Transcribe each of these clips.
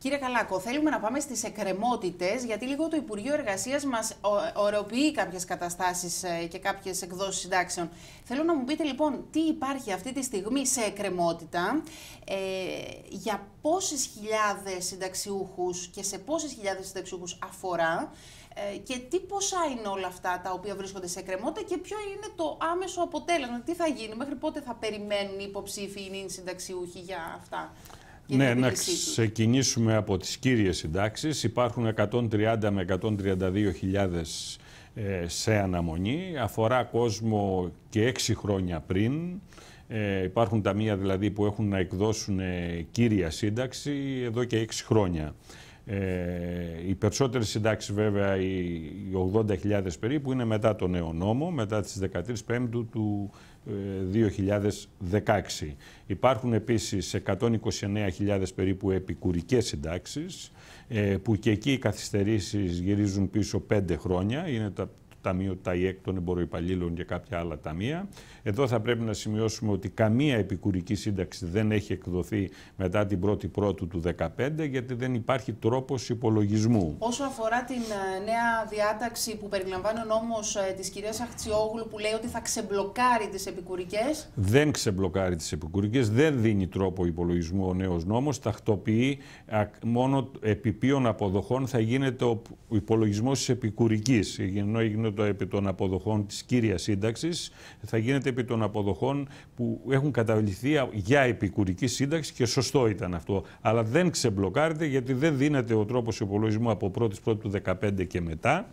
Κύριε Καλάκο, θέλουμε να πάμε στις εκκρεμότητες, γιατί λίγο το Υπουργείο Εργασίας μας ωρεοποιεί κάποιες καταστάσεις ε, και κάποιες εκδόσεις συντάξεων. Θέλω να μου πείτε λοιπόν τι υπάρχει αυτή τη στιγμή σε εκκρεμότητα, ε, για πόσες χιλιάδες συνταξιούχους και σε πόσες χιλιάδες συνταξιούχους αφορά ε, και τι ποσά είναι όλα αυτά τα οποία βρίσκονται σε εκκρεμότητα και ποιο είναι το άμεσο αποτέλεσμα, τι θα γίνει, μέχρι πότε θα περιμένουν οι υποψήφοι ή οι συνταξιούχοι για αυτά. Ναι, να ξεκινήσουμε από τις κύριες συντάξεις. Υπάρχουν 130 με 132 χιλιάδες ε, σε αναμονή. Αφορά κόσμο και 6 χρόνια πριν. Ε, υπάρχουν ταμεία δηλαδή που έχουν να εκδώσουν ε, κύρια σύνταξη εδώ και 6 χρόνια. Ε, οι περισσότερες συντάξεις βέβαια, οι, 80.000 περίπου, είναι μετά το νέο νόμο, μετά τις 13 Πέμπτου του 2016. Ε, Υπάρχουν επίσης 129.000 περίπου επικουρικές συντάξεις, ε, που και εκεί οι καθυστερήσεις γυρίζουν πίσω 5 χρόνια, είναι τα Ταμείο ΤΑΙΕΚ των Εμποροϊπαλλήλων και κάποια άλλα ταμεία. Εδώ θα πρέπει να σημειώσουμε ότι καμία επικουρική σύνταξη δεν έχει εκδοθεί μετά την 1η Πρώτου του 2015, γιατί δεν υπάρχει τρόπος υπολογισμού. Όσο αφορά την ε, νέα διάταξη που περιλαμβάνει ο νόμος ε, της κυρίας Αχτσιόγλου, που λέει ότι θα ξεμπλοκάρει τις επικουρικές. Δεν ξεμπλοκάρει τις επικουρικές, δεν δίνει τρόπο υπολογισμού ο νέος νόμος. Τακτοποιεί μόνο επί αποδοχών θα γίνεται ο υπολογισμός της επικουρικής. Ενώ γίνονται επί των αποδοχών της κύριας σύνταξης, θα γίνεται επί των αποδοχών που έχουν καταβληθεί για επικουρική σύνταξη και σωστό ήταν αυτό. Αλλά δεν ξεμπλοκάρεται γιατί δεν δίνεται ο τρόπος υπολογισμού από 1η του 2015 και μετά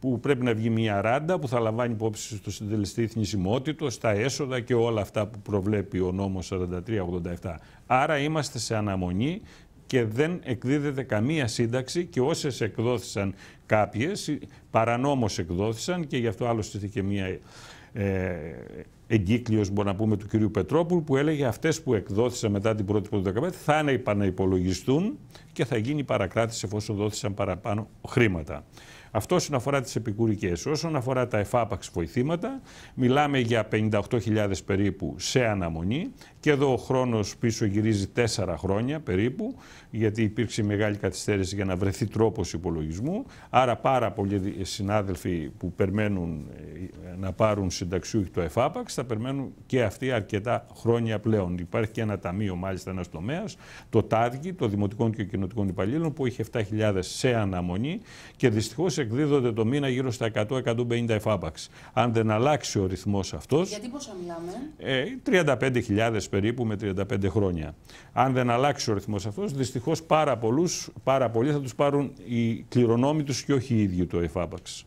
που πρέπει να βγει μια ράντα που θα λαμβάνει υπόψη στο συντελεστή θνησιμότητο, στα έσοδα και όλα αυτά που προβλέπει ο νόμος 4387. Άρα είμαστε σε αναμονή και δεν εκδίδεται καμία σύνταξη και όσες εκδόθησαν κάποιες παρανόμως εκδόθησαν και γι' αυτό άλλωστε και μία ε, εγκύκλειος μπορούμε να πούμε του κυρίου Πετρόπουλου που έλεγε αυτές που εκδόθησαν μετά την πρώτη η του θα θα επαναυπολογιστούν και θα γίνει παρακράτηση εφόσον δόθησαν παραπάνω χρήματα. Αυτό συναφορά αφορά τις επικουρικές. Όσον αφορά τα εφάπαξ βοηθήματα, μιλάμε για 58.000 περίπου σε αναμονή. Και εδώ ο χρόνος πίσω γυρίζει 4 χρόνια περίπου, γιατί υπήρξε μεγάλη καθυστέρηση για να βρεθεί τρόπος υπολογισμού. Άρα, πάρα πολλοί συνάδελφοι που περιμένουν ε, να πάρουν συνταξιούχοι το ΕΦΑΠΑΞ θα περιμένουν και αυτοί αρκετά χρόνια πλέον. Υπάρχει και ένα ταμείο, μάλιστα ένας τομέας, το ΤΑΔΚΙ, το Δημοτικών και Κοινοτικών Υπαλλήλων, που έχει 7.000 σε αναμονή και δυστυχώς εκδίδονται το μήνα γύρω στα 100-150 ΕΦΑΠΑΞ. Αν δεν αλλάξει ο ρυθμός αυτός. Γιατί πόσα μιλάμε, 35.000 ε, περίπου με 35 χρόνια. Αν δεν αλλάξει ο ρυθμός αυτός, δυστυχώς πάρα, πάρα πολλοί θα τους πάρουν οι κληρονόμοι τους και όχι οι ίδιοι το ΕΦΑΠΑΞ.